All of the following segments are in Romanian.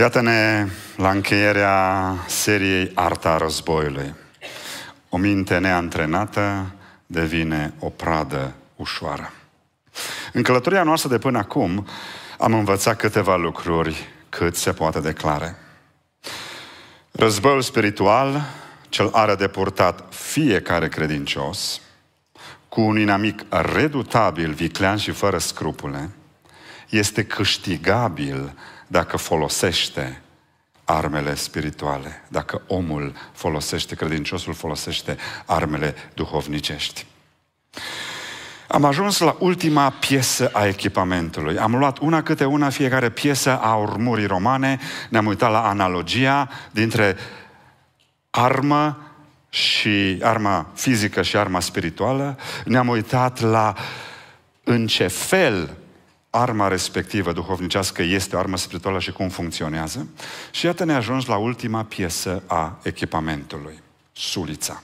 Iată-ne la încheierea seriei Arta războiului. O minte neantrenată devine o pradă ușoară. În călătoria noastră de până acum am învățat câteva lucruri cât se poate declare. Războiul spiritual, cel are de purtat fiecare credincios, cu un inamic redutabil, viclean și fără scrupule, este câștigabil dacă folosește armele spirituale, dacă omul folosește, credinciosul folosește armele duhovnicești. Am ajuns la ultima piesă a echipamentului. Am luat una câte una fiecare piesă a urmurii romane, ne-am uitat la analogia dintre armă și arma fizică și arma spirituală, ne-am uitat la în ce fel arma respectivă duhovnicească este o armă spirituală și cum funcționează. Și iată ne ajungi la ultima piesă a echipamentului, sulița.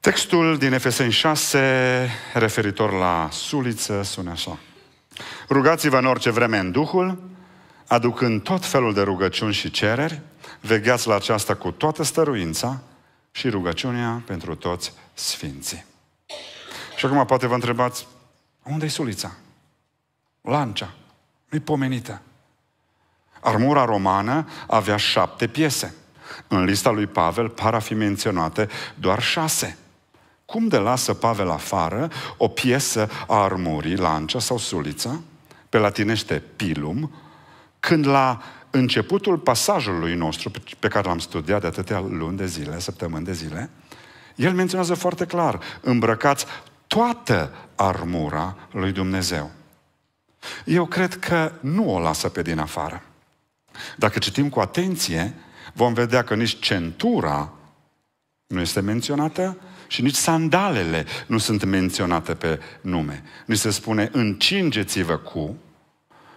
Textul din Efeseni 6, referitor la suliță, sună așa. Rugați-vă în orice vreme în Duhul, aducând tot felul de rugăciuni și cereri, vegheați la aceasta cu toată stăruința și rugăciunea pentru toți sfinții. Și acum poate vă întrebați, unde e sulița? lancia, nu-i pomenită. Armura romană avea șapte piese. În lista lui Pavel par a fi menționate doar șase. Cum de lasă Pavel afară o piesă a armurii, lancia sau sulița, pe latinește pilum, când la începutul pasajului nostru, pe care l-am studiat de atâtea luni de zile, săptămâni de zile, el menționează foarte clar, îmbrăcați toată armura lui Dumnezeu. Eu cred că nu o lasă pe din afară. Dacă citim cu atenție, vom vedea că nici centura nu este menționată și nici sandalele nu sunt menționate pe nume. Ni se spune încingeți-vă cu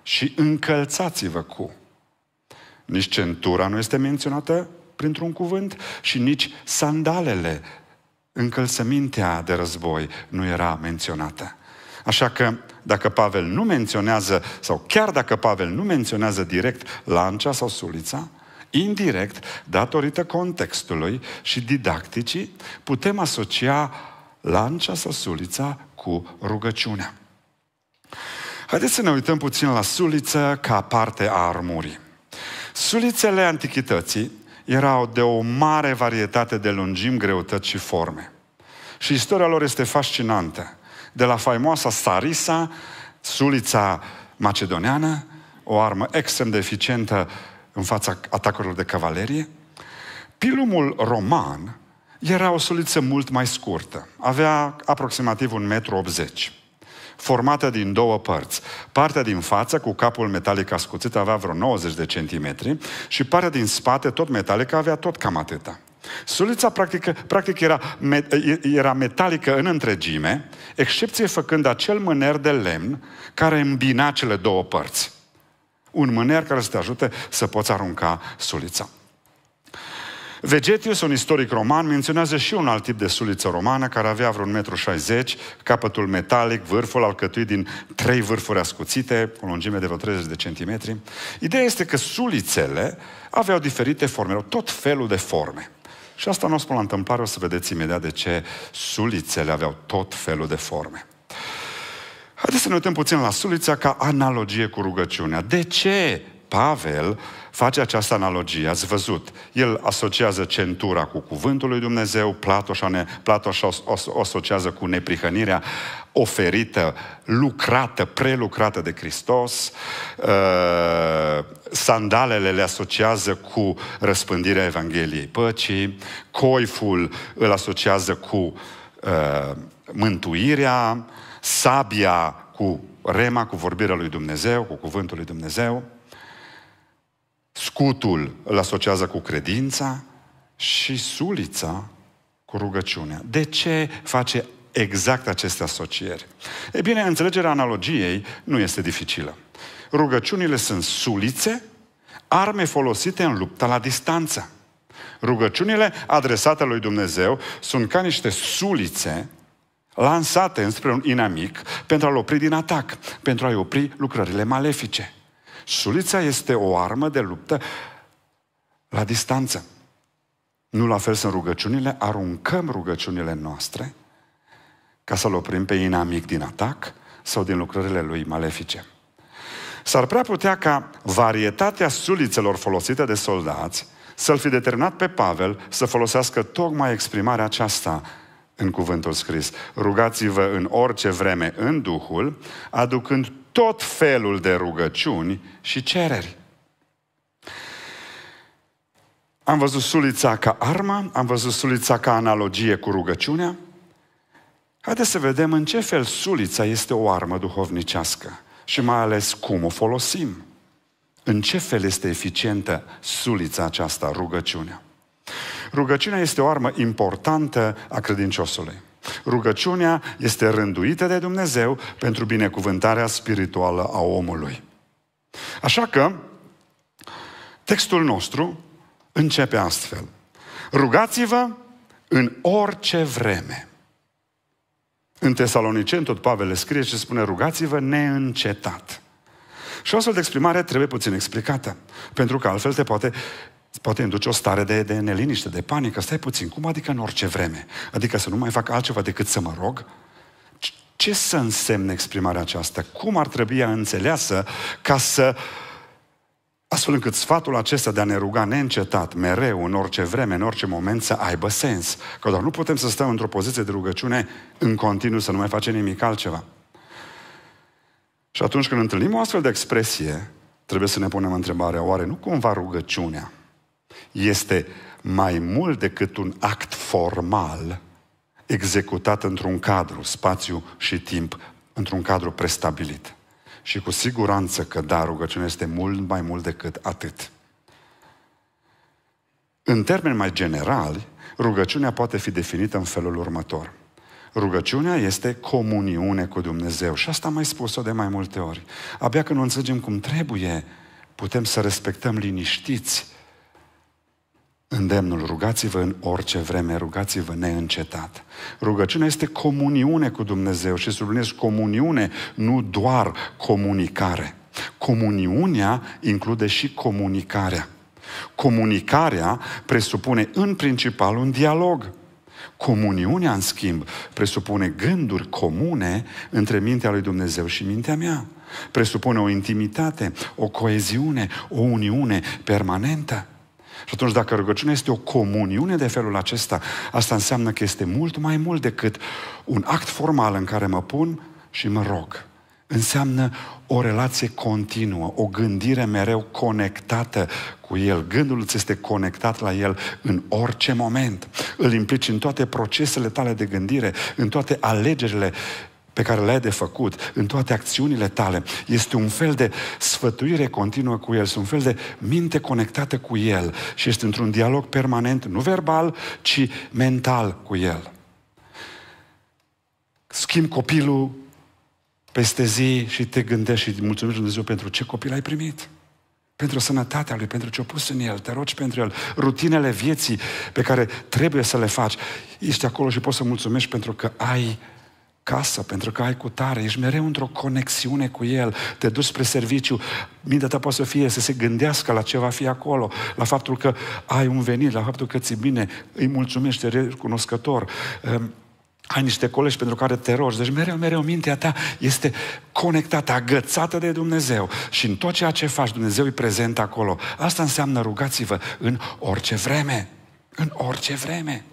și încălțați-vă cu. Nici centura nu este menționată printr-un cuvânt și nici sandalele, încălțămintea de război nu era menționată. Așa că dacă Pavel nu menționează, sau chiar dacă Pavel nu menționează direct lancia sau sulița, indirect, datorită contextului și didacticii, putem asocia lancia sau sulița cu rugăciunea. Haideți să ne uităm puțin la suliță ca parte a armurii. Sulițele antichității erau de o mare varietate de lungimi, greutăți și forme. Și istoria lor este fascinantă de la faimoasa Sarisa, sulița macedoneană, o armă extrem de eficientă în fața atacurilor de cavalerie. Pilumul roman era o suliță mult mai scurtă. Avea aproximativ 1,80 m formată din două părți. Partea din față, cu capul metalic ascuțit, avea vreo 90 de centimetri și partea din spate, tot metalică, avea tot cam atâta. Sulița practic, practic era, era metalică în întregime, excepție făcând acel mâner de lemn care îmbina cele două părți. Un mâner care să te ajute să poți arunca sulița. Vegetius, un istoric roman, menționează și un alt tip de suliță romană care avea vreun 1,60 m, capătul metalic, vârful alcătuit din trei vârfuri ascuțite, cu lungime de vreo 30 de centimetri. Ideea este că sulițele aveau diferite forme, tot felul de forme. Și asta nu o spun la întâmplare, o să vedeți imediat de ce sulițele aveau tot felul de forme. Haideți să ne uităm puțin la sulița ca analogie cu rugăciunea. De ce Pavel face această analogie. Ați văzut, el asociază centura cu cuvântul lui Dumnezeu, Platoș o asociază cu neprihănirea oferită, lucrată, prelucrată de Hristos, ă, sandalele le asociază cu răspândirea Evangheliei păcii, coiful îl asociază cu ă, mântuirea, sabia cu rema, cu vorbirea lui Dumnezeu, cu cuvântul lui Dumnezeu. Scutul îl asociază cu credința și sulița cu rugăciunea. De ce face exact aceste asocieri? Ei bine, înțelegerea analogiei nu este dificilă. Rugăciunile sunt sulițe, arme folosite în lupta la distanță. Rugăciunile adresate lui Dumnezeu sunt ca niște sulițe lansate înspre un inamic pentru a-l opri din atac, pentru a-i opri lucrările malefice. Sulița este o armă de luptă la distanță. Nu la fel sunt rugăciunile, aruncăm rugăciunile noastre ca să-l oprim pe inamic din atac sau din lucrările lui malefice. S-ar prea putea ca varietatea sulițelor folosite de soldați să-l fi determinat pe Pavel să folosească tocmai exprimarea aceasta în cuvântul scris. Rugați-vă în orice vreme în Duhul, aducând tot felul de rugăciuni și cereri. Am văzut sulița ca armă, am văzut sulița ca analogie cu rugăciunea. Haideți să vedem în ce fel sulița este o armă duhovnicească și mai ales cum o folosim. În ce fel este eficientă sulița aceasta, rugăciunea? Rugăciunea este o armă importantă a credinciosului. Rugăciunea este rânduită de Dumnezeu pentru binecuvântarea spirituală a omului. Așa că textul nostru începe astfel. Rugați-vă în orice vreme. În Tesalonicen tot Pavel le scrie și spune rugați-vă neîncetat. Și o astfel de exprimare trebuie puțin explicată, pentru că altfel te poate Îți poate induce o stare de, de neliniște, de panică. Stai puțin, cum adică în orice vreme? Adică să nu mai fac altceva decât să mă rog? Ce să însemne exprimarea aceasta? Cum ar trebui ea înțeleasă ca să astfel încât sfatul acesta de a ne ruga neîncetat, mereu, în orice vreme, în orice moment, să aibă sens. Că doar nu putem să stăm într-o poziție de rugăciune în continuu, să nu mai facem nimic altceva. Și atunci când întâlnim o astfel de expresie, trebuie să ne punem întrebarea, oare nu cumva rugăciunea este mai mult decât un act formal executat într-un cadru, spațiu și timp, într-un cadru prestabilit. Și cu siguranță că da, rugăciunea este mult mai mult decât atât. În termeni mai generali, rugăciunea poate fi definită în felul următor. Rugăciunea este comuniune cu Dumnezeu și asta am mai spus-o de mai multe ori. Abia când o înțelegem cum trebuie, putem să respectăm liniștiți Îndemnul, rugați-vă în orice vreme, rugați-vă neîncetat. Rugăciunea este comuniune cu Dumnezeu și subliniez comuniune, nu doar comunicare. Comuniunea include și comunicarea. Comunicarea presupune în principal un dialog. Comuniunea, în schimb, presupune gânduri comune între mintea lui Dumnezeu și mintea mea. Presupune o intimitate, o coeziune, o uniune permanentă. Și atunci dacă rugăciunea este o comuniune de felul acesta, asta înseamnă că este mult mai mult decât un act formal în care mă pun și mă rog. Înseamnă o relație continuă, o gândire mereu conectată cu El. Gândul îți este conectat la El în orice moment. Îl implici în toate procesele tale de gândire, în toate alegerile pe care le-ai de făcut în toate acțiunile tale este un fel de sfătuire continuă cu El, este un fel de minte conectată cu El și este într-un dialog permanent, nu verbal, ci mental cu El. Schimb copilul peste zi și te gândești și mulțumești Dumnezeu pentru ce copil ai primit pentru sănătatea lui, pentru ce-o pus în el, te rogi pentru el, rutinele vieții pe care trebuie să le faci. Ești acolo și poți să mulțumești pentru că ai casă, pentru că ai cu tare, ești mereu într-o conexiune cu El, te duci spre serviciu, mintea ta poate să fie să se gândească la ce va fi acolo, la faptul că ai un venit, la faptul că ți bine, îi mulțumești, te recunoscător ehm, ai niște colegi pentru care te rogi. Deci mereu, mereu mintea ta este conectată, agățată de Dumnezeu. Și în tot ceea ce faci, Dumnezeu e prezent acolo. Asta înseamnă rugați-vă în orice vreme. În orice vreme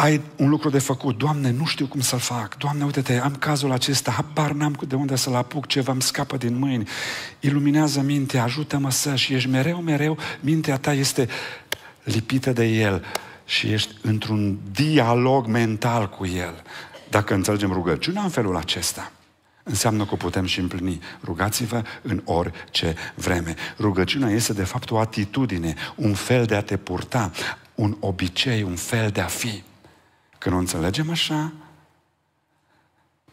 ai un lucru de făcut. Doamne, nu știu cum să-l fac. Doamne, uite-te, am cazul acesta, habar n-am de unde să-l apuc, ceva îmi scapă din mâini. Iluminează mintea, ajută-mă să și ești mereu, mereu, mintea ta este lipită de el și ești într-un dialog mental cu el. Dacă înțelegem rugăciunea în felul acesta, înseamnă că putem și împlini. Rugați-vă în orice vreme. Rugăciunea este de fapt o atitudine, un fel de a te purta, un obicei, un fel de a fi. Când o înțelegem așa,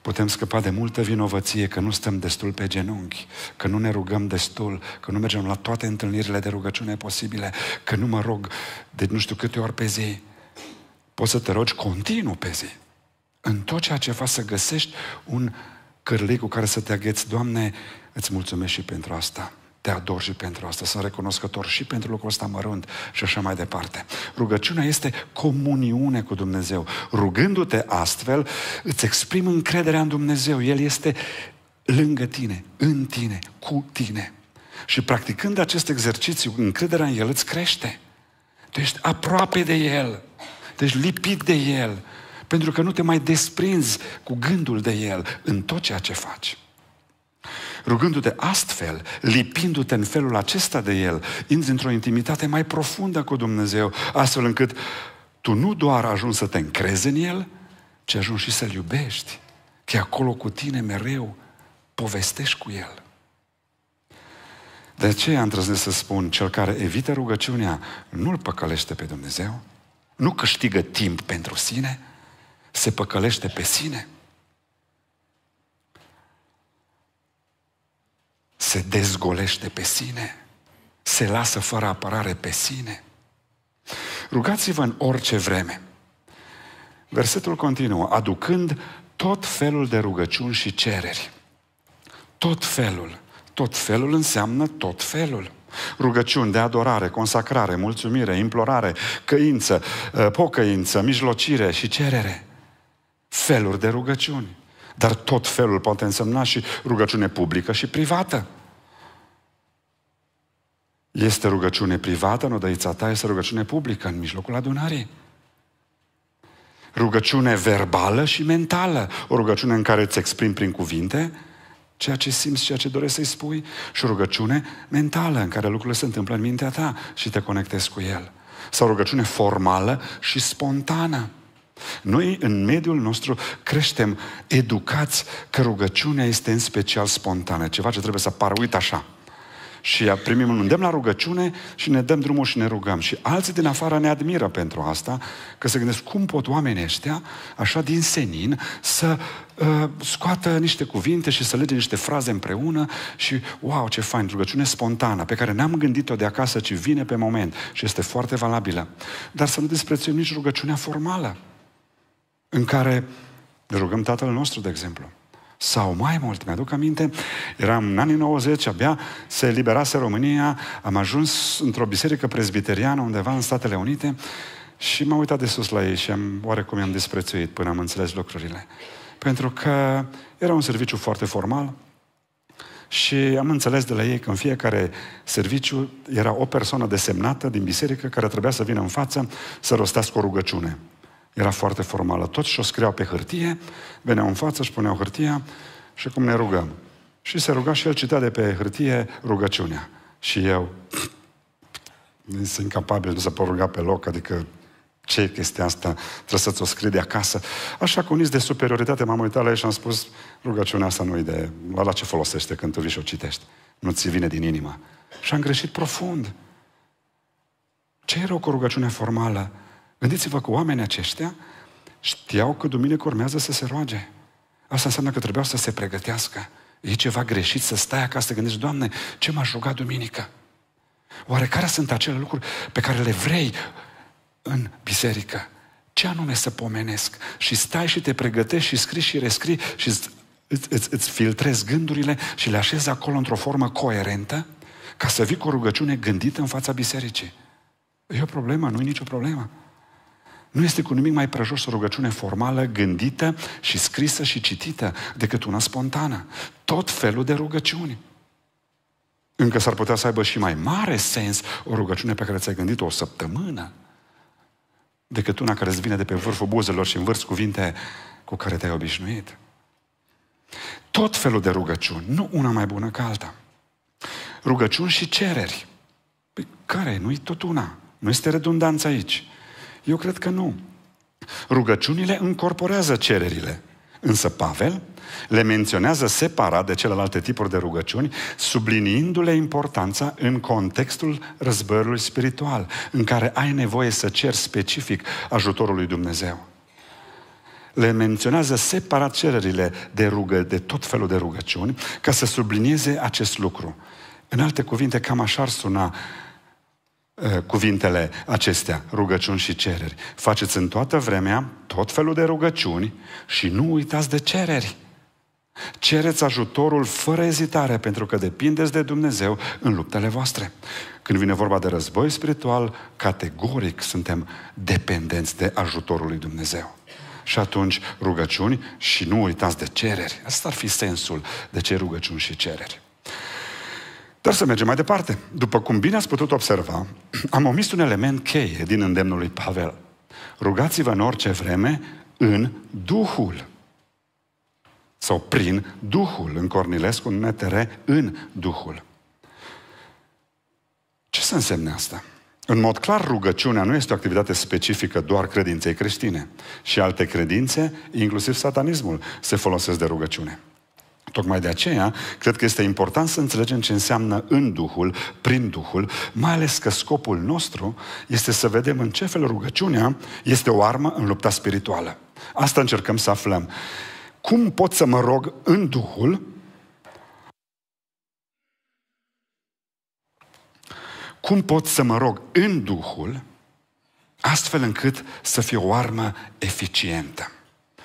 putem scăpa de multă vinovăție că nu stăm destul pe genunchi, că nu ne rugăm destul, că nu mergem la toate întâlnirile de rugăciune posibile, că nu mă rog de nu știu câte ori pe zi. Poți să te rogi continuu pe zi. În tot ceea ce faci să găsești un cârlig cu care să te agheți. Doamne, îți mulțumesc și pentru asta te ador și pentru asta. Sunt recunoscător și pentru lucrul ăsta mărunt și așa mai departe. Rugăciunea este comuniune cu Dumnezeu. Rugându-te astfel, îți exprimi încrederea în Dumnezeu. El este lângă tine, în tine, cu tine. Și practicând acest exercițiu, încrederea în El îți crește. Tu ești aproape de El. Tu ești lipit de El. Pentru că nu te mai desprinzi cu gândul de El în tot ceea ce faci. Rugându-te astfel, lipindu-te în felul acesta de El, intri într-o intimitate mai profundă cu Dumnezeu, astfel încât tu nu doar ajungi să te încrezi în El, ci ajungi și să-L iubești. Că e acolo cu tine mereu, povestești cu El. De aceea îndrăznesc să spun, cel care evită rugăciunea nu-L păcălește pe Dumnezeu, nu câștigă timp pentru sine, se păcălește pe sine – se dezgolește pe sine, se lasă fără apărare pe sine. Rugați-vă în orice vreme. Versetul continuă, aducând tot felul de rugăciuni și cereri. Tot felul. Tot felul înseamnă tot felul. Rugăciuni de adorare, consacrare, mulțumire, implorare, căință, pocăință, mijlocire și cerere. Feluri de rugăciuni. Dar tot felul poate însemna și rugăciune publică și privată. Este rugăciune privată în odăița ta, este rugăciune publică în mijlocul adunării. Rugăciune verbală și mentală. O rugăciune în care îți exprimi prin cuvinte ceea ce simți, ceea ce dorești să-i spui și o rugăciune mentală în care lucrurile se întâmplă în mintea ta și te conectezi cu el. Sau rugăciune formală și spontană. Noi, în mediul nostru, creștem educați că rugăciunea este în special spontană, ceva ce trebuie să apară, uite așa. Și primim un îndemn la rugăciune și ne dăm drumul și ne rugăm. Și alții din afară ne admiră pentru asta, că se gândesc cum pot oamenii ăștia, așa din senin, să uh, scoată niște cuvinte și să lege niște fraze împreună și, wow, ce fain, rugăciune spontană, pe care n-am gândit-o de acasă, ci vine pe moment și este foarte valabilă. Dar să nu disprețuim nici rugăciunea formală în care ne rugăm Tatăl nostru, de exemplu. Sau mai mult, mi-aduc aminte, eram în anii 90, abia se eliberase România, am ajuns într-o biserică presbiteriană undeva în Statele Unite și m-am uitat de sus la ei și am, oarecum i-am disprețuit până am înțeles lucrurile. Pentru că era un serviciu foarte formal, și am înțeles de la ei că în fiecare serviciu era o persoană desemnată din biserică care trebuia să vină în față să rostească o rugăciune. Era foarte formală. Tot și o scriau pe hârtie, veneau în față, își puneau hârtia și cum ne rugăm. Și se ruga și el citea de pe hârtie rugăciunea. Și eu sunt incapabil, să pot ruga pe loc, adică ce e chestia asta, trebuie să-ți o scrii de acasă. Așa că un de superioritate m-am uitat la ei și am spus, rugăciunea asta nu e de, la, la ce folosește când tu vii și o citești? Nu ți vine din inimă. Și am greșit profund. Ce e rău cu rugăciunea formală? Gândiți-vă că oamenii aceștia știau că duminică urmează să se roage. Asta înseamnă că trebuiau să se pregătească. E ceva greșit să stai acasă, să gândești, Doamne, ce m-aș ruga duminică? Oare care sunt acele lucruri pe care le vrei în biserică? Ce anume să pomenesc? Și stai și te pregătești și scrii și rescrii și îți, îți, îți filtrezi gândurile și le așezi acolo într-o formă coerentă ca să vii cu o rugăciune gândită în fața bisericii. E o problemă, nu e nicio problemă. Nu este cu nimic mai prejos o rugăciune formală, gândită și scrisă și citită decât una spontană. Tot felul de rugăciuni. Încă s-ar putea să aibă și mai mare sens o rugăciune pe care ți-ai gândit-o o săptămână decât una care îți vine de pe vârful buzelor și învârți cuvinte cu care te-ai obișnuit. Tot felul de rugăciuni, nu una mai bună ca alta. Rugăciuni și cereri. Păi care? Nu-i tot una. Nu este redundanță aici. Eu cred că nu. Rugăciunile încorporează cererile. Însă Pavel le menționează separat de celelalte tipuri de rugăciuni, subliniindu-le importanța în contextul războiului spiritual, în care ai nevoie să ceri specific ajutorul lui Dumnezeu. Le menționează separat cererile de rugă, de tot felul de rugăciuni, ca să sublinieze acest lucru. În alte cuvinte, cam așa ar suna Eh, cuvintele acestea, rugăciuni și cereri. Faceți în toată vremea tot felul de rugăciuni și nu uitați de cereri. Cereți ajutorul fără ezitare, pentru că depindeți de Dumnezeu în luptele voastre. Când vine vorba de război spiritual, categoric suntem dependenți de ajutorul lui Dumnezeu. Și atunci rugăciuni și nu uitați de cereri. Asta ar fi sensul de ce rugăciuni și cereri. Dar să mergem mai departe. După cum bine ați putut observa, am omis un element cheie din îndemnul lui Pavel. Rugați-vă în orice vreme în Duhul. Sau prin Duhul. În Cornilescu, în Netere, în Duhul. Ce să însemne asta? În mod clar, rugăciunea nu este o activitate specifică doar credinței creștine. Și alte credințe, inclusiv satanismul, se folosesc de rugăciune. Tocmai de aceea, cred că este important să înțelegem ce înseamnă în Duhul, prin Duhul, mai ales că scopul nostru este să vedem în ce fel rugăciunea este o armă în lupta spirituală. Asta încercăm să aflăm. Cum pot să mă rog în Duhul? Cum pot să mă rog în Duhul, astfel încât să fie o armă eficientă?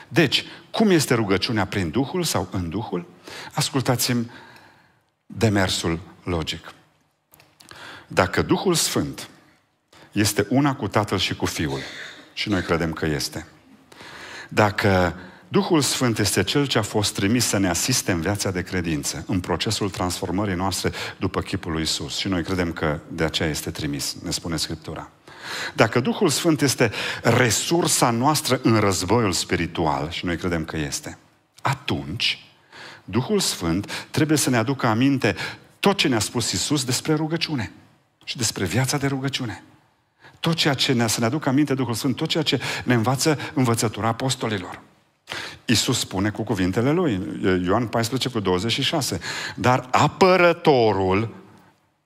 Deci, cum este rugăciunea prin Duhul sau în Duhul? Ascultați-mi demersul logic. Dacă Duhul Sfânt este una cu Tatăl și cu Fiul, și noi credem că este, dacă Duhul Sfânt este Cel ce a fost trimis să ne asiste în viața de credință, în procesul transformării noastre după chipul lui Isus. Și noi credem că de aceea este trimis, ne spune Scriptura. Dacă Duhul Sfânt este resursa noastră în războiul spiritual, și noi credem că este, atunci Duhul Sfânt trebuie să ne aducă aminte tot ce ne-a spus Isus despre rugăciune și despre viața de rugăciune. Tot ceea ce ne, să ne aducă aminte Duhul Sfânt, tot ceea ce ne învață învățătura apostolilor. Isus spune cu cuvintele lui, Ioan 14 cu 26, dar apărătorul,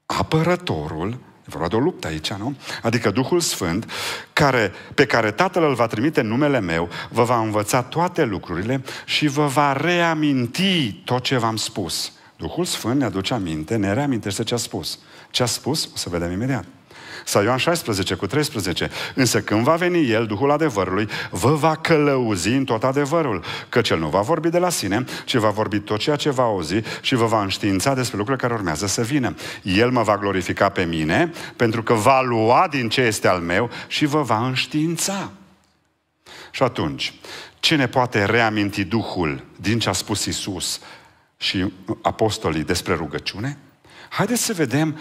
apărătorul, vorba de o luptă aici, nu? Adică Duhul Sfânt, care, pe care Tatăl îl va trimite în numele meu, vă va învăța toate lucrurile și vă va reaminti tot ce v-am spus. Duhul Sfânt ne aduce aminte, ne reamintește ce a spus. Ce a spus, o să vedem imediat. Sau Ioan 16 cu 13. Însă când va veni El, Duhul adevărului, vă va călăuzi în tot adevărul, că cel nu va vorbi de la sine, ci va vorbi tot ceea ce va auzi și vă va înștiința despre lucrurile care urmează să vină. El mă va glorifica pe mine, pentru că va lua din ce este al meu și vă va înștiința. Și atunci, ce ne poate reaminti Duhul din ce a spus Isus și apostolii despre rugăciune? Haideți să vedem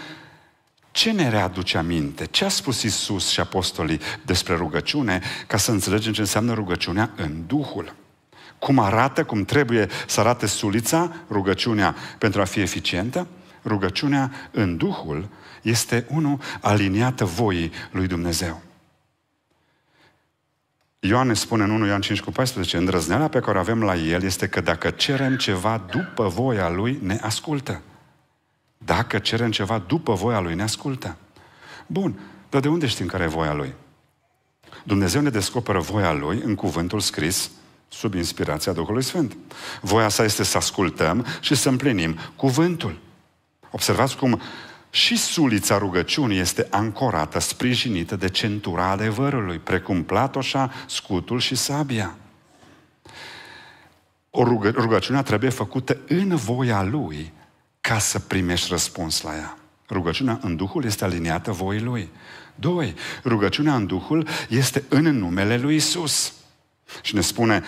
ce ne readuce aminte? Ce a spus Isus și apostolii despre rugăciune ca să înțelegem ce înseamnă rugăciunea în Duhul? Cum arată, cum trebuie să arate sulița, rugăciunea pentru a fi eficientă? Rugăciunea în Duhul este unul aliniată voii lui Dumnezeu. Ioan ne spune în 1 Ioan 5 cu 14, îndrăzneala pe care o avem la el este că dacă cerem ceva după voia lui, ne ascultă. Dacă cerem ceva după voia Lui, ne ascultă. Bun, dar de unde știm care e voia Lui? Dumnezeu ne descoperă voia Lui în cuvântul scris sub inspirația Duhului Sfânt. Voia sa este să ascultăm și să împlinim cuvântul. Observați cum și sulița rugăciunii este ancorată, sprijinită de centura adevărului, precum platoșa, scutul și sabia. O rugă, rugăciunea trebuie făcută în voia lui, ca să primești răspuns la ea. Rugăciunea în Duhul este aliniată voii Lui. Doi, rugăciunea în Duhul este în numele Lui Isus. Și ne spune,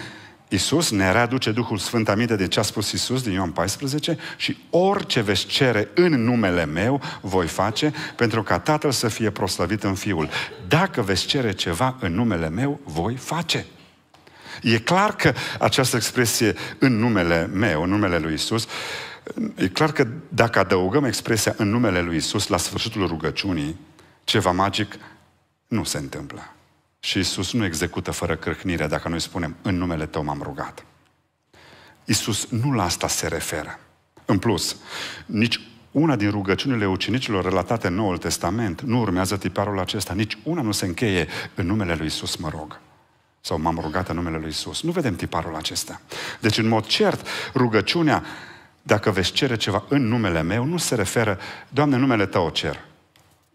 Isus ne readuce Duhul Sfânt aminte de ce a spus Isus din Ioan 14 și orice veți cere în numele meu voi face pentru ca Tatăl să fie proslăvit în Fiul. Dacă veți cere ceva în numele meu, voi face. E clar că această expresie în numele meu, în numele lui Isus, E clar că dacă adăugăm expresia în numele lui Isus la sfârșitul rugăciunii, ceva magic nu se întâmplă. Și Isus nu execută fără crâhnirea dacă noi spunem în numele tău m-am rugat. Isus nu la asta se referă. În plus, nici una din rugăciunile ucenicilor relatate în Noul Testament nu urmează tiparul acesta. Nici una nu se încheie în numele lui Isus, mă rog. Sau m-am rugat în numele lui Isus. Nu vedem tiparul acesta. Deci, în mod cert, rugăciunea dacă veți cere ceva în numele meu, nu se referă, Doamne, numele Tău o cer.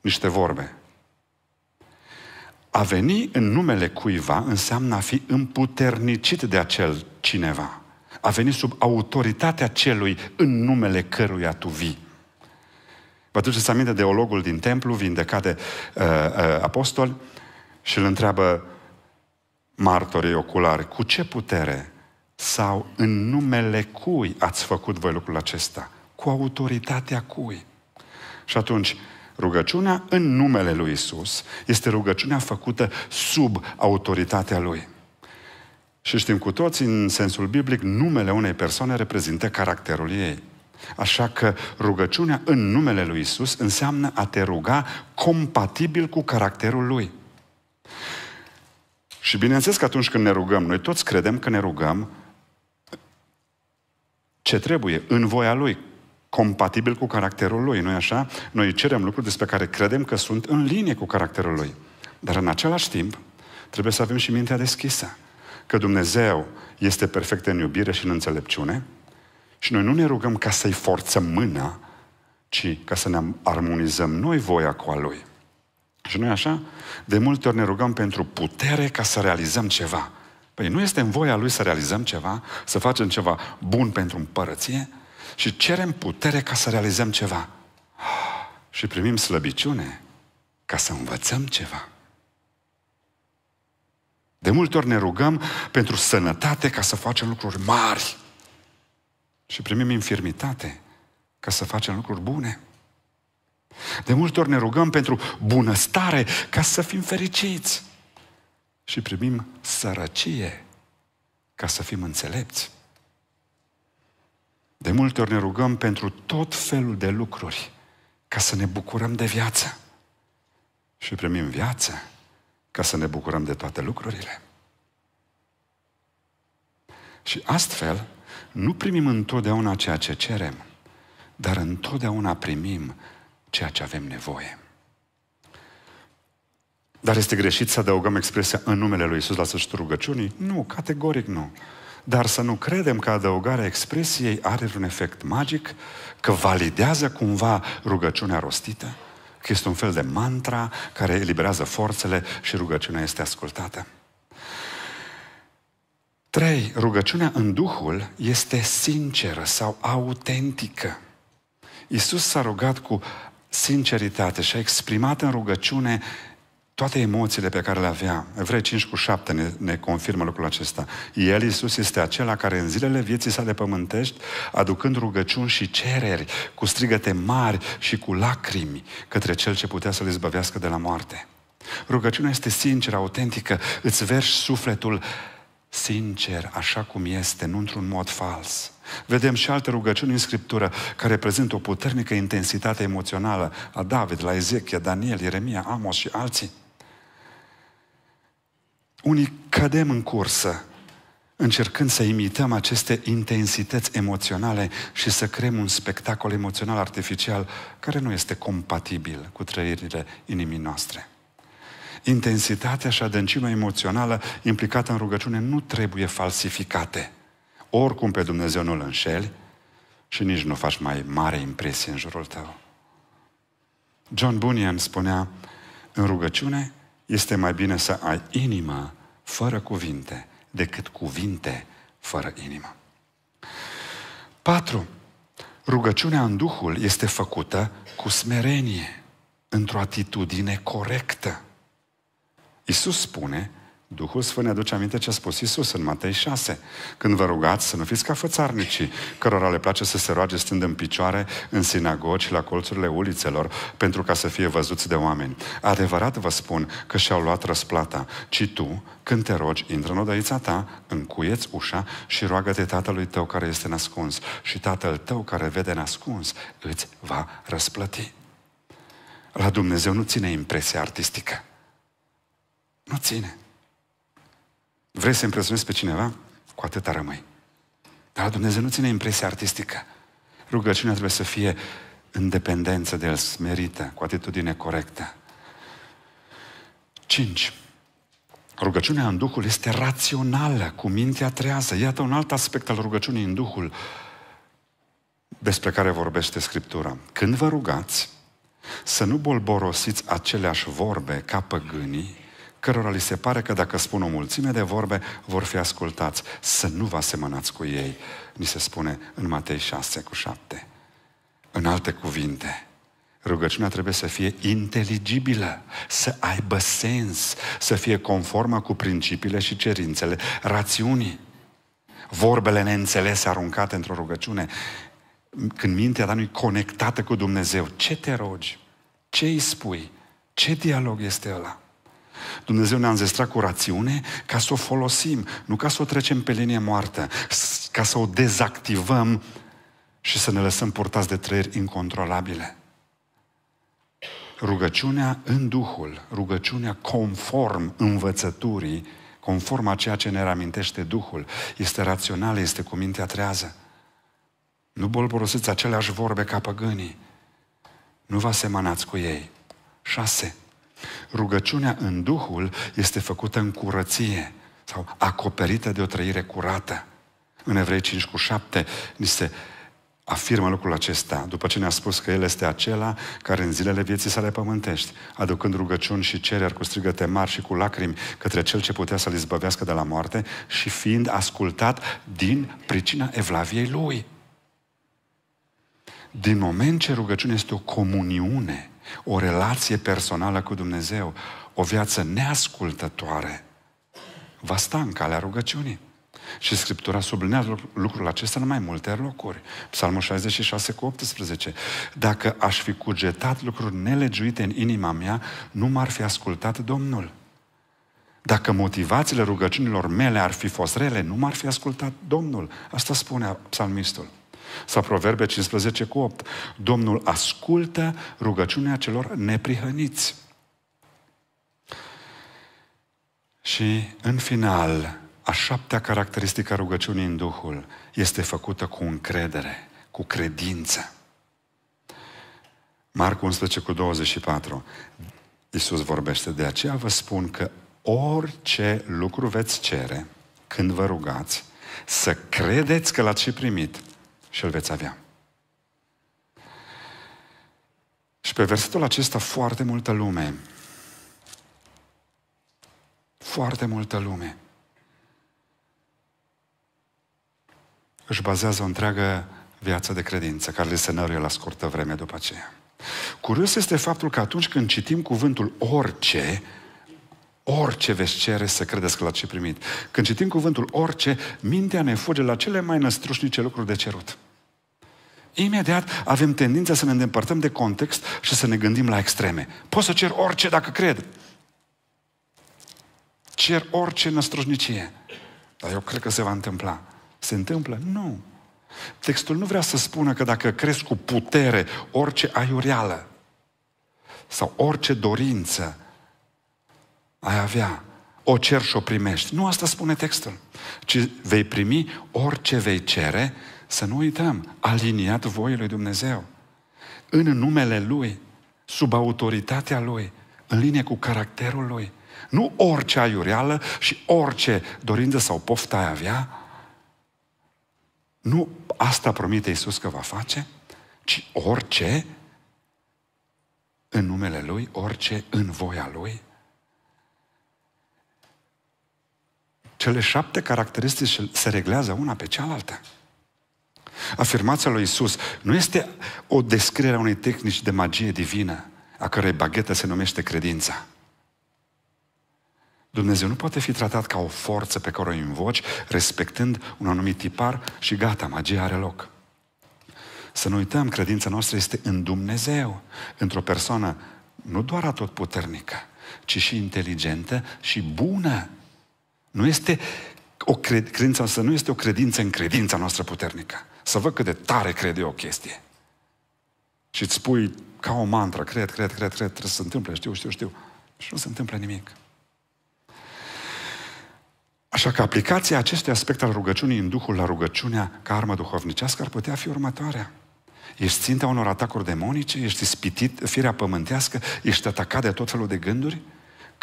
Niște vorbe. A veni în numele cuiva înseamnă a fi împuternicit de acel cineva. A veni sub autoritatea celui în numele căruia tu vii. Vă aduceți aminte de ologul din templu, vindecat de uh, uh, apostol, și îl întreabă martorii oculari, cu ce putere sau în numele cui ați făcut voi lucrul acesta? Cu autoritatea cui? Și atunci, rugăciunea în numele lui Isus este rugăciunea făcută sub autoritatea lui. Și știm cu toți, în sensul biblic, numele unei persoane reprezintă caracterul ei. Așa că rugăciunea în numele lui Isus înseamnă a te ruga compatibil cu caracterul lui. Și bineînțeles că atunci când ne rugăm, noi toți credem că ne rugăm ce trebuie, în voia Lui, compatibil cu caracterul Lui, nu așa? Noi cerem lucruri despre care credem că sunt în linie cu caracterul Lui. Dar în același timp, trebuie să avem și mintea deschisă. Că Dumnezeu este perfect în iubire și în înțelepciune și noi nu ne rugăm ca să-i forțăm mâna, ci ca să ne armonizăm noi voia cu a Lui. Și noi așa, de multe ori ne rugăm pentru putere ca să realizăm ceva – Păi nu este în voia Lui să realizăm ceva, să facem ceva bun pentru împărăție și cerem putere ca să realizăm ceva. Și primim slăbiciune ca să învățăm ceva. De multe ori ne rugăm pentru sănătate ca să facem lucruri mari și primim infirmitate ca să facem lucruri bune. De multe ori ne rugăm pentru bunăstare ca să fim fericiți și primim sărăcie ca să fim înțelepți. De multe ori ne rugăm pentru tot felul de lucruri ca să ne bucurăm de viață. Și primim viață ca să ne bucurăm de toate lucrurile. Și astfel, nu primim întotdeauna ceea ce cerem, dar întotdeauna primim ceea ce avem nevoie. Dar este greșit să adăugăm expresia în numele lui Isus la sfârșitul rugăciunii? Nu, categoric nu. Dar să nu credem că adăugarea expresiei are un efect magic, că validează cumva rugăciunea rostită, că este un fel de mantra care eliberează forțele și rugăciunea este ascultată. 3. Rugăciunea în Duhul este sinceră sau autentică. Isus s-a rugat cu sinceritate și a exprimat în rugăciune toate emoțiile pe care le avea. Evrei 5 cu 7 ne, ne confirmă lucrul acesta. El, Iisus, este acela care în zilele vieții sale pământești, aducând rugăciuni și cereri, cu strigăte mari și cu lacrimi către Cel ce putea să-L izbăvească de la moarte. Rugăciunea este sinceră, autentică, îți verși sufletul sincer, așa cum este, nu într-un mod fals. Vedem și alte rugăciuni în Scriptură care prezintă o puternică intensitate emoțională a David, la Ezechia, Daniel, Ieremia, Amos și alții. Unii cădem în cursă, încercând să imităm aceste intensități emoționale și să creăm un spectacol emoțional artificial care nu este compatibil cu trăirile inimii noastre. Intensitatea și adâncimea emoțională implicată în rugăciune nu trebuie falsificate. Oricum pe Dumnezeu nu-L înșeli și nici nu faci mai mare impresie în jurul tău. John Bunyan spunea, în rugăciune este mai bine să ai inima fără cuvinte decât cuvinte fără inimă. 4. Rugăciunea în Duhul este făcută cu smerenie, într-o atitudine corectă. Isus spune Duhul Sfânt ne aduce aminte ce a spus Isus în Matei 6. Când vă rugați să nu fiți ca fățarnicii, cărora le place să se roage stând în picioare în sinagogi la colțurile ulițelor, pentru ca să fie văzuți de oameni. Adevărat vă spun că și-au luat răsplata, ci tu, când te rogi, intră în odăița ta, încuieți ușa și roagă-te tatălui tău care este nascuns și tatăl tău care vede nascuns îți va răsplăti. La Dumnezeu nu ține impresia artistică. Nu ține. Vrei să impresionezi pe cineva? Cu atâta rămâi. Dar Dumnezeu nu ține impresia artistică. Rugăciunea trebuie să fie în dependență de El, smerită, cu atitudine corectă. 5. Rugăciunea în Duhul este rațională, cu mintea trează. Iată un alt aspect al rugăciunii în Duhul despre care vorbește Scriptura. Când vă rugați, să nu bolborosiți aceleași vorbe ca păgânii, cărora li se pare că dacă spun o mulțime de vorbe, vor fi ascultați. Să nu vă asemănați cu ei, ni se spune în Matei 6 cu 7. În alte cuvinte, Rugăciunea trebuie să fie inteligibilă, să aibă sens, să fie conformă cu principiile și cerințele rațiunii. Vorbele neînțelese aruncate într-o rugăciune, când mintea ta nu e conectată cu Dumnezeu, ce te rogi? Ce îi spui? Ce dialog este ăla? Dumnezeu ne-a înzestrat cu rațiune ca să o folosim, nu ca să o trecem pe linie moartă, ca să o dezactivăm și să ne lăsăm purtați de trăiri incontrolabile. Rugăciunea în Duhul, rugăciunea conform învățăturii, conform a ceea ce ne reamintește Duhul, este rațională, este cu mintea trează. Nu bolborosiți aceleași vorbe ca păgânii. Nu vă asemănați cu ei. 6. Rugăciunea în Duhul este făcută în curăție sau acoperită de o trăire curată. În Evrei 5 cu 7 ni se afirmă lucrul acesta, după ce ne-a spus că El este acela care în zilele vieții sale pământești, aducând rugăciuni și cereri cu strigăte mari și cu lacrimi către Cel ce putea să-L izbăvească de la moarte și fiind ascultat din pricina evlaviei Lui. Din moment ce rugăciunea este o comuniune o relație personală cu Dumnezeu, o viață neascultătoare, va sta în calea rugăciunii. Și Scriptura sublinează lucrul acesta în mai multe locuri. Psalmul 66 cu 18. Dacă aș fi cugetat lucruri nelegiuite în inima mea, nu m-ar fi ascultat Domnul. Dacă motivațiile rugăciunilor mele ar fi fost rele, nu m-ar fi ascultat Domnul. Asta spune psalmistul. Sau Proverbe 15 cu 8. Domnul ascultă rugăciunea celor neprihăniți. Și în final, a șaptea caracteristică a rugăciunii în Duhul este făcută cu încredere, cu credință. Marcu 11 cu 24. Iisus vorbește, de aceea vă spun că orice lucru veți cere când vă rugați, să credeți că l-ați și primit și îl veți avea. Și pe versetul acesta foarte multă lume, foarte multă lume, își bazează o întreagă viață de credință, care le se năruie la scurtă vreme după aceea. Curios este faptul că atunci când citim cuvântul orice, Orice veți cere să credeți că l-ați și primit. Când citim cuvântul orice, mintea ne fuge la cele mai năstrușnice lucruri de cerut. Imediat avem tendința să ne îndepărtăm de context și să ne gândim la extreme. Pot să cer orice dacă cred. Cer orice năstrușnicie. Dar eu cred că se va întâmpla. Se întâmplă? Nu. Textul nu vrea să spună că dacă crezi cu putere orice aiureală sau orice dorință, ai avea, o cer și o primești. Nu asta spune textul, ci vei primi orice vei cere, să nu uităm, aliniat voii lui Dumnezeu. În numele Lui, sub autoritatea Lui, în linie cu caracterul Lui. Nu orice aiureală și orice dorință sau poftă ai avea, nu asta promite Iisus că va face, ci orice în numele Lui, orice în voia Lui, Cele șapte caracteristici se reglează una pe cealaltă. Afirmația lui Isus nu este o descriere a unei tehnici de magie divină, a cărei baghetă se numește credința. Dumnezeu nu poate fi tratat ca o forță pe care o invoci, respectând un anumit tipar și gata, magia are loc. Să nu uităm, credința noastră este în Dumnezeu, într-o persoană nu doar atotputernică, ci și inteligentă și bună nu este o cred, credința să nu este o credință în credința noastră puternică. Să văd cât de tare crede o chestie. Și îți spui ca o mantră, cred, cred, cred, cred, trebuie să se întâmple, știu, știu, știu. Și nu se întâmplă nimic. Așa că aplicația acestui aspect al rugăciunii în Duhul la rugăciunea ca armă duhovnicească ar putea fi următoarea. Ești ținta unor atacuri demonice? Ești ispitit firea pământească? Ești atacat de tot felul de gânduri?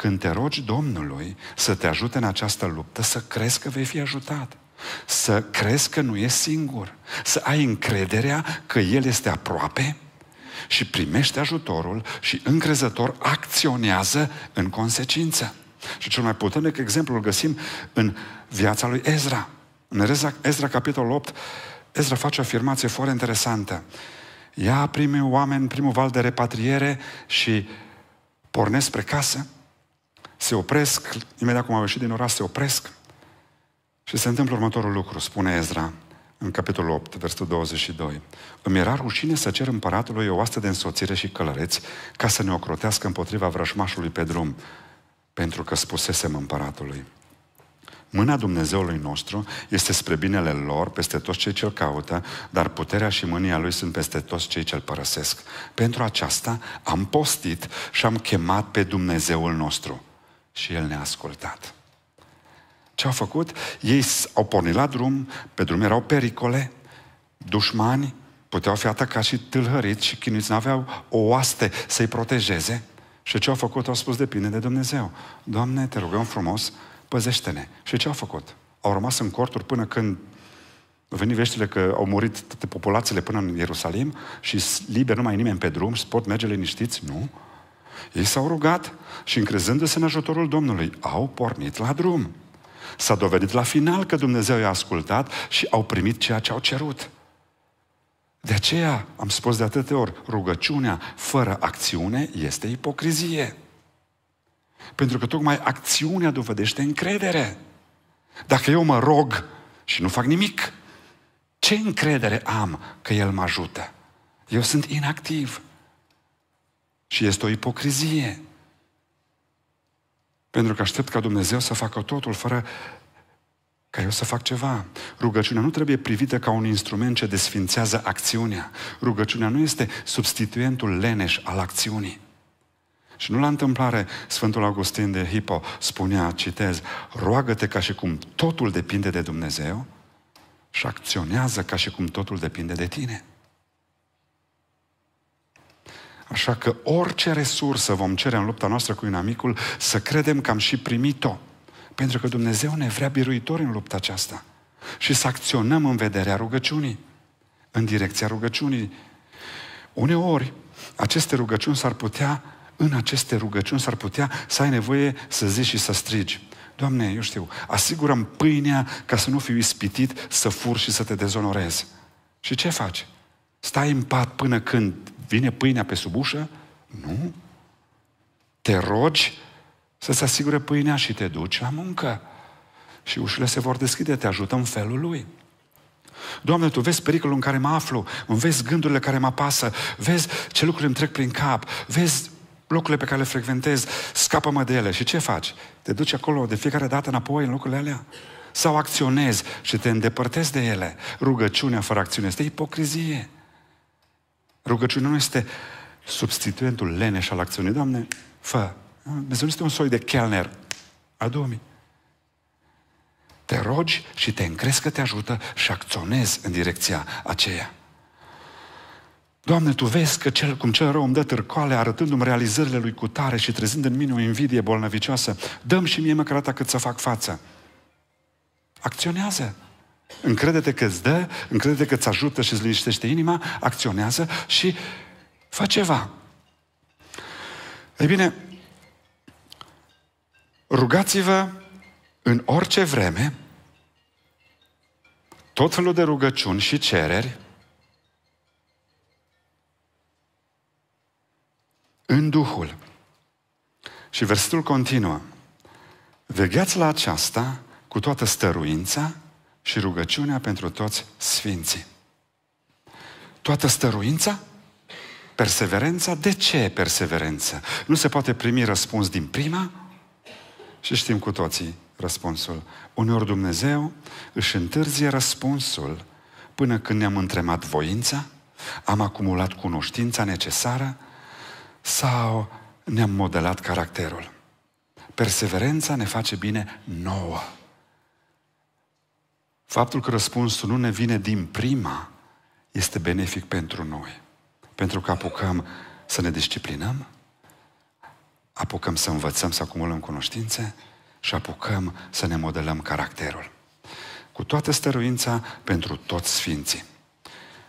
Când te rogi Domnului să te ajute în această luptă, să crezi că vei fi ajutat. Să crezi că nu e singur. Să ai încrederea că El este aproape și primește ajutorul și încrezător acționează în consecință. Și cel mai puternic exemplu îl găsim în viața lui Ezra. În Ezra, Ezra capitolul 8, Ezra face o afirmație foarte interesantă. Ia primii oameni, primul val de repatriere și pornesc spre casă se opresc, imediat cum au ieșit din oraș, se opresc și se întâmplă următorul lucru, spune Ezra, în capitolul 8, versetul 22. Îmi era rușine să cer împăratului o oastă de însoțire și călăreți ca să ne ocrotească împotriva vrășmașului pe drum, pentru că spusesem împăratului. Mâna Dumnezeului nostru este spre binele lor peste toți cei ce-L caută, dar puterea și mânia Lui sunt peste toți cei ce-L părăsesc. Pentru aceasta am postit și am chemat pe Dumnezeul nostru și el ne-a ascultat. Ce au făcut? Ei au pornit la drum, pe drum erau pericole, dușmani, puteau fi atacați și tâlhăriți și chinuiți, n-aveau o oaste să-i protejeze. Și ce au făcut? Au spus, depinde de Dumnezeu. Doamne, te rugăm frumos, păzește-ne. Și ce au făcut? Au rămas în corturi până când au venit veștile că au murit toate populațiile până în Ierusalim și liber nu mai nimeni pe drum și pot merge liniștiți? Nu. Ei s-au rugat și încrezându-se în ajutorul Domnului, au pornit la drum. S-a dovedit la final că Dumnezeu i-a ascultat și au primit ceea ce au cerut. De aceea am spus de atâtea ori, rugăciunea fără acțiune este ipocrizie. Pentru că tocmai acțiunea dovedește încredere. Dacă eu mă rog și nu fac nimic, ce încredere am că El mă ajută? Eu sunt inactiv. Și este o ipocrizie. Pentru că aștept ca Dumnezeu să facă totul fără ca eu să fac ceva. Rugăciunea nu trebuie privită ca un instrument ce desfințează acțiunea. Rugăciunea nu este substituentul leneș al acțiunii. Și nu la întâmplare, Sfântul Augustin de Hippo spunea, citez, roagă-te ca și cum totul depinde de Dumnezeu și acționează ca și cum totul depinde de tine. Așa că orice resursă vom cere în lupta noastră cu inamicul, să credem că am și primit-o. Pentru că Dumnezeu ne vrea biruitori în lupta aceasta. Și să acționăm în vederea rugăciunii, în direcția rugăciunii. Uneori, aceste rugăciuni s-ar putea, în aceste rugăciuni s-ar putea să ai nevoie să zici și să strigi. Doamne, eu știu, asigurăm pâinea ca să nu fiu ispitit, să fur și să te dezonorezi. Și ce faci? Stai în pat până când vine pâinea pe sub ușă? Nu. Te rogi să-ți asigure pâinea și te duci la muncă. Și ușile se vor deschide, te ajută în felul lui. Doamne, Tu vezi pericolul în care mă aflu, îmi vezi gândurile care mă apasă, vezi ce lucruri îmi trec prin cap, vezi locurile pe care le frecventez, scapă-mă de ele. Și ce faci? Te duci acolo de fiecare dată înapoi în locurile alea? Sau acționezi și te îndepărtezi de ele? Rugăciunea fără acțiune este ipocrizie. Rugăciunea nu este substituentul leneș al acțiunii. Doamne, fă. Dumnezeu nu este un soi de chelner. Adu-mi. Te rogi și te încrezi că te ajută și acționezi în direcția aceea. Doamne, Tu vezi că cel, cum cel rău îmi dă târcoale, arătându-mi realizările lui cu tare și trezând în mine o invidie bolnăvicioasă, dăm și mie măcar cât să fac față. Acționează. Încrede-te că îți dă, încrede-te că îți ajută și îți liniștește inima, acționează și fă ceva. Ei bine, rugați-vă în orice vreme, tot felul de rugăciuni și cereri, în Duhul. Și versetul continuă. Vegheați la aceasta cu toată stăruința și rugăciunea pentru toți sfinții. Toată stăruința? Perseverența? De ce perseverență? Nu se poate primi răspuns din prima? Și știm cu toții răspunsul. Uneori Dumnezeu își întârzie răspunsul până când ne-am întremat voința, am acumulat cunoștința necesară sau ne-am modelat caracterul. Perseverența ne face bine nouă. Faptul că răspunsul nu ne vine din prima este benefic pentru noi. Pentru că apucăm să ne disciplinăm, apucăm să învățăm, să acumulăm cunoștințe și apucăm să ne modelăm caracterul. Cu toată stăruința pentru toți sfinții.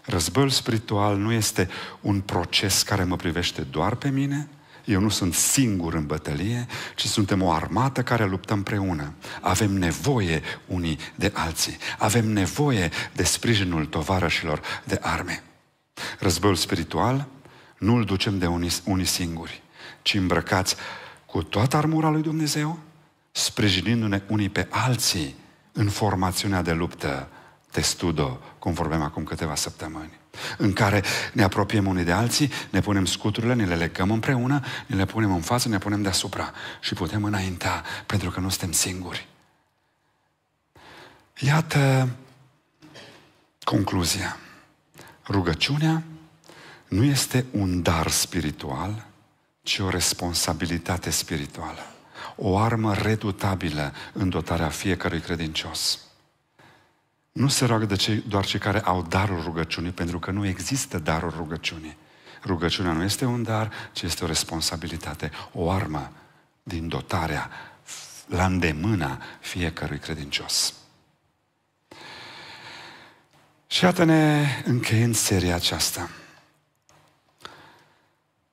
Războiul spiritual nu este un proces care mă privește doar pe mine, eu nu sunt singur în bătălie, ci suntem o armată care luptă împreună. Avem nevoie unii de alții. Avem nevoie de sprijinul tovarășilor de arme. Războiul spiritual nu îl ducem de unii, unii singuri, ci îmbrăcați cu toată armura lui Dumnezeu, sprijinindu-ne unii pe alții în formațiunea de luptă testudo, cum vorbeam acum câteva săptămâni în care ne apropiem unii de alții, ne punem scuturile, ne le legăm împreună, ne le punem în față, ne punem deasupra și putem înainta, pentru că nu suntem singuri. Iată concluzia. Rugăciunea nu este un dar spiritual, ci o responsabilitate spirituală, o armă redutabilă în dotarea fiecărui credincios. Nu se roagă de cei, doar cei care au darul rugăciunii, pentru că nu există darul rugăciunii. Rugăciunea nu este un dar, ci este o responsabilitate, o armă din dotarea la îndemâna fiecărui credincios. Și iată ne încheiem seria aceasta.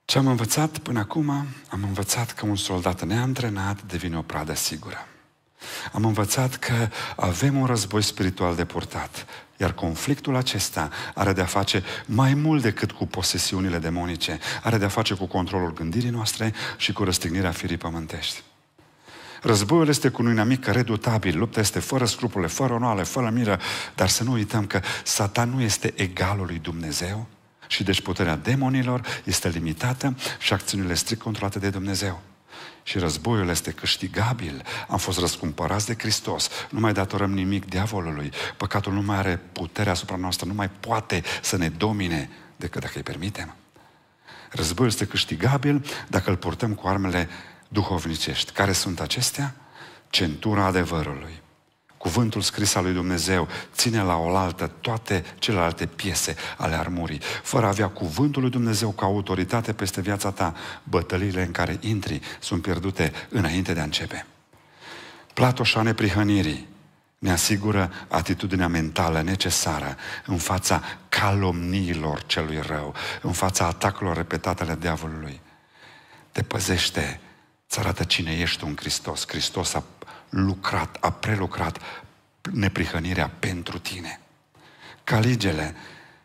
Ce am învățat până acum, am învățat că un soldat neantrenat devine o pradă sigură. Am învățat că avem un război spiritual de purtat, iar conflictul acesta are de-a face mai mult decât cu posesiunile demonice, are de-a face cu controlul gândirii noastre și cu răstignirea firii pământești. Războiul este cu un inamic redutabil, lupta este fără scrupule, fără onoare, fără miră, dar să nu uităm că Satan nu este egalul lui Dumnezeu și deci puterea demonilor este limitată și acțiunile strict controlate de Dumnezeu. Și războiul este câștigabil. Am fost răscumpărați de Hristos. Nu mai datorăm nimic diavolului. Păcatul nu mai are putere asupra noastră, nu mai poate să ne domine decât dacă îi permitem. Războiul este câștigabil dacă îl purtăm cu armele duhovnicești. Care sunt acestea? Centura adevărului, cuvântul scris al lui Dumnezeu ține la oaltă toate celelalte piese ale armurii. Fără a avea cuvântul lui Dumnezeu ca autoritate peste viața ta, bătăliile în care intri sunt pierdute înainte de a începe. Platoșa neprihănirii ne asigură atitudinea mentală necesară în fața calomniilor celui rău, în fața atacurilor repetate ale diavolului. Te păzește, îți arată cine ești un Hristos. Hristos a lucrat, a prelucrat neprihănirea pentru tine. Caligele,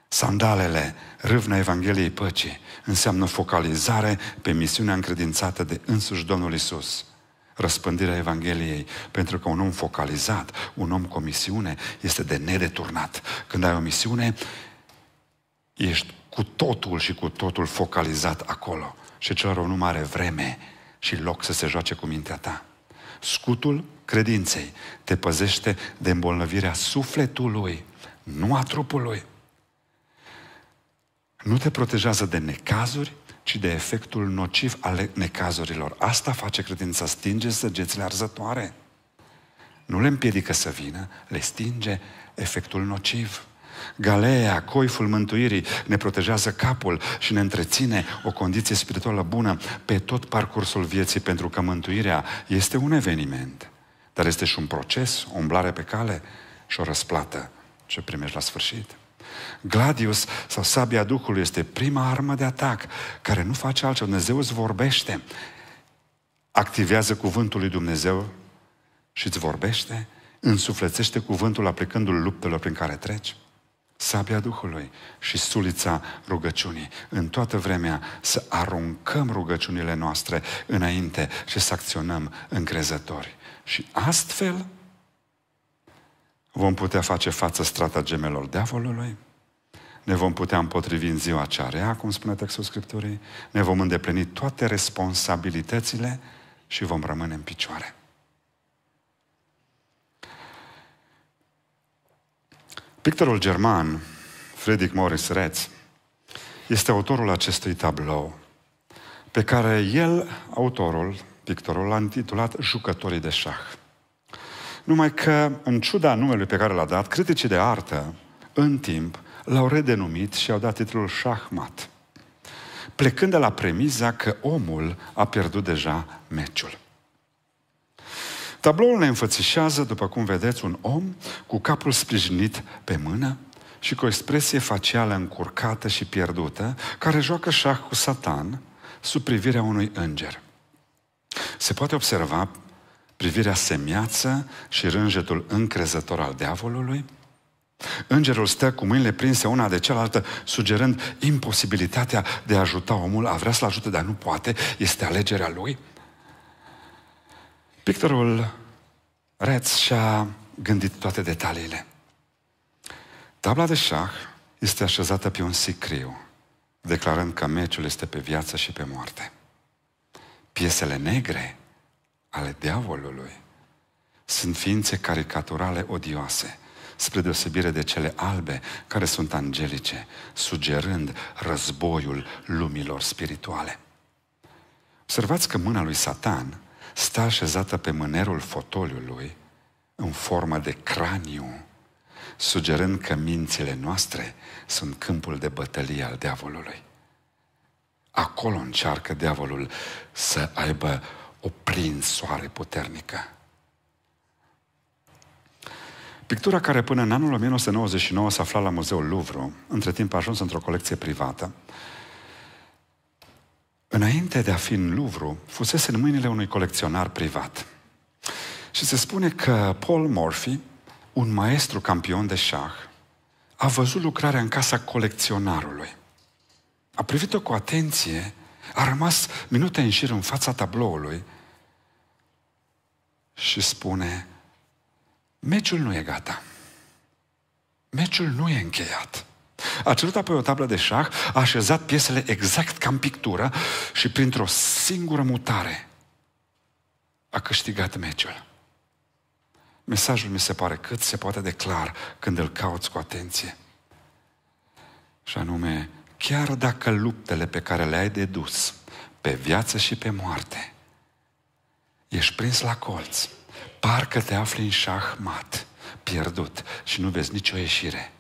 sandalele, râvna Evangheliei Păcii, înseamnă focalizare pe misiunea încredințată de însuși Domnul Isus. Răspândirea Evangheliei, pentru că un om focalizat, un om cu o misiune, este de nereturnat. Când ai o misiune, ești cu totul și cu totul focalizat acolo. Și celor nu are vreme și loc să se joace cu mintea ta. Scutul credinței. Te păzește de îmbolnăvirea sufletului, nu a trupului. Nu te protejează de necazuri, ci de efectul nociv al necazurilor. Asta face credința, stinge săgețile arzătoare. Nu le împiedică să vină, le stinge efectul nociv. Galea, coiful mântuirii, ne protejează capul și ne întreține o condiție spirituală bună pe tot parcursul vieții, pentru că mântuirea este un eveniment. Dar este și un proces, o umblare pe cale și o răsplată ce primești la sfârșit. Gladius sau sabia Duhului este prima armă de atac care nu face altceva. Dumnezeu îți vorbește, activează cuvântul lui Dumnezeu și îți vorbește, însuflețește cuvântul aplicându-l luptelor prin care treci. Sabia Duhului și sulița rugăciunii. În toată vremea să aruncăm rugăciunile noastre înainte și să acționăm încrezători. Și astfel vom putea face față stratagemelor diavolului, ne vom putea împotrivi în ziua cea rea, cum spune textul Scripturii, ne vom îndeplini toate responsabilitățile și vom rămâne în picioare. Pictorul german, Friedrich Morris Retz, este autorul acestui tablou, pe care el, autorul, pictorul, l-a intitulat Jucătorii de șah. Numai că, în ciuda numelui pe care l-a dat, criticii de artă, în timp, l-au redenumit și au dat titlul șahmat, plecând de la premiza că omul a pierdut deja meciul. Tabloul ne înfățișează, după cum vedeți, un om cu capul sprijinit pe mână și cu o expresie facială încurcată și pierdută, care joacă șah cu Satan sub privirea unui înger. Se poate observa privirea semiață și rânjetul încrezător al diavolului? Îngerul stă cu mâinile prinse una de cealaltă, sugerând imposibilitatea de a ajuta omul, a vrea să-l ajute, dar nu poate, este alegerea lui. Pictorul Reț și-a gândit toate detaliile. Tabla de șah este așezată pe un sicriu, declarând că meciul este pe viață și pe moarte. Piesele negre ale diavolului sunt ființe caricaturale odioase, spre deosebire de cele albe, care sunt angelice, sugerând războiul lumilor spirituale. Observați că mâna lui Satan stă așezată pe mânerul fotoliului în formă de craniu, sugerând că mințile noastre sunt câmpul de bătălie al diavolului. Acolo încearcă diavolul să aibă o prinsoare puternică. Pictura care până în anul 1999 se afla la Muzeul Louvre, între timp a ajuns într-o colecție privată, înainte de a fi în Louvre, fusese în mâinile unui colecționar privat. Și se spune că Paul Morphy, un maestru campion de șah, a văzut lucrarea în casa colecționarului a privit-o cu atenție, a rămas minute în șir în fața tabloului și spune, meciul nu e gata. Meciul nu e încheiat. A cerut apoi o tablă de șah, a așezat piesele exact ca în pictură și printr-o singură mutare a câștigat meciul. Mesajul mi se pare cât se poate de clar când îl cauți cu atenție. Și anume, chiar dacă luptele pe care le-ai dedus pe viață și pe moarte, ești prins la colț, parcă te afli în șahmat, pierdut și nu vezi nicio ieșire.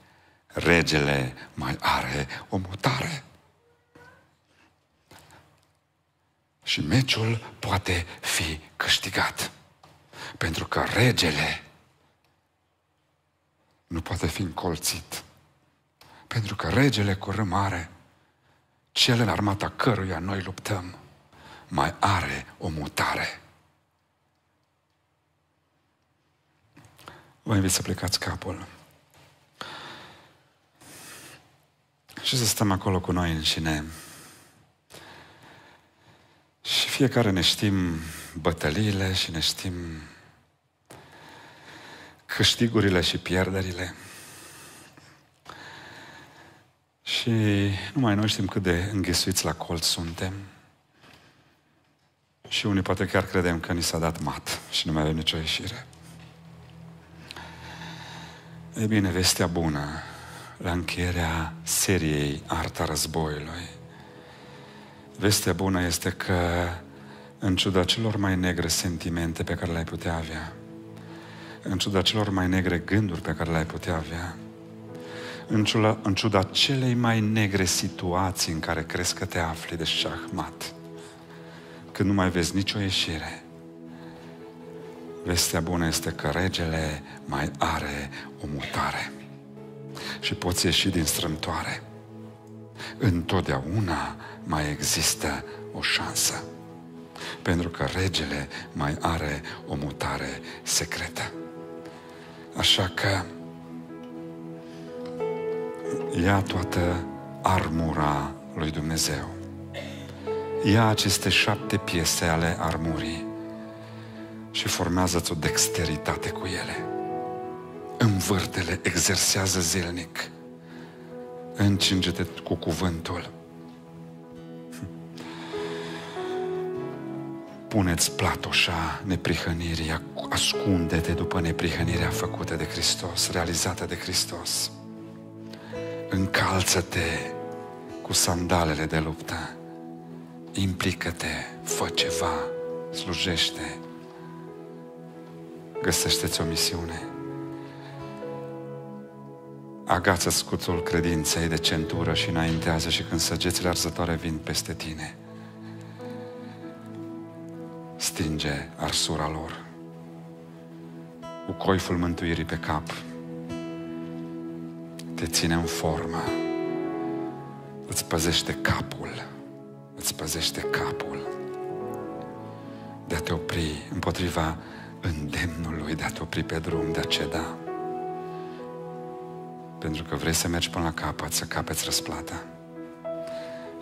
Regele mai are o mutare. Și meciul poate fi câștigat. Pentru că regele nu poate fi încolțit pentru că regele cu rămare, cel în armata căruia noi luptăm, mai are o mutare. Vă invit să plecați capul. Și să stăm acolo cu noi înșine. Și fiecare ne știm bătăliile și ne știm câștigurile și pierderile. Și numai noi știm cât de înghesuiți la colț suntem. Și unii poate chiar credem că ni s-a dat mat și nu mai avem nicio ieșire. E bine, vestea bună la încheierea seriei Arta Războiului. Vestea bună este că, în ciuda celor mai negre sentimente pe care le-ai putea avea, în ciuda celor mai negre gânduri pe care le-ai putea avea, în ciuda, în ciuda celei mai negre situații în care crezi că te afli de șahmat, când nu mai vezi nicio ieșire, vestea bună este că regele mai are o mutare și poți ieși din strâmtoare. Întotdeauna mai există o șansă, pentru că regele mai are o mutare secretă. Așa că ia toată armura lui Dumnezeu. Ia aceste șapte piese ale armurii și formează-ți o dexteritate cu ele. Învârtele, exersează zilnic. Încinge-te cu cuvântul. Puneți platoșa neprihănirii, ascunde-te după neprihănirea făcută de Hristos, realizată de Hristos încalță-te cu sandalele de luptă, implică-te, fă ceva, slujește, găsește-ți o misiune. Agață scutul credinței de centură și înaintează și când săgețile arzătoare vin peste tine, stinge arsura lor cu coiful mântuirii pe cap, te ține în formă, îți păzește capul, îți păzește capul de a te opri împotriva îndemnului, de a te opri pe drum, de a ceda. Pentru că vrei să mergi până la capăt, să capeți răsplata.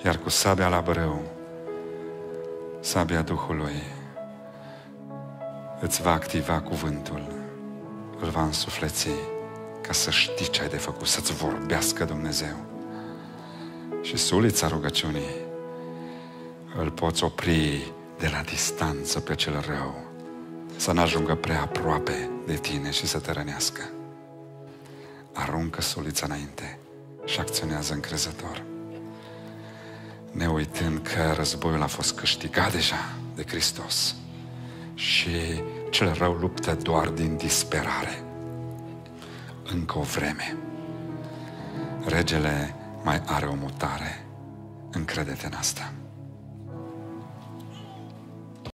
Iar cu sabia la brâu, sabia Duhului, îți va activa cuvântul, îl va însufleți ca să știi ce ai de făcut, să-ți vorbească Dumnezeu. Și sulița rugăciunii îl poți opri de la distanță pe cel rău, să nu ajungă prea aproape de tine și să te rănească. Aruncă sulița înainte și acționează încrezător. Ne uitând că războiul a fost câștigat deja de Hristos și cel rău luptă doar din disperare încă o vreme. Regele mai are o mutare. Încredete în asta.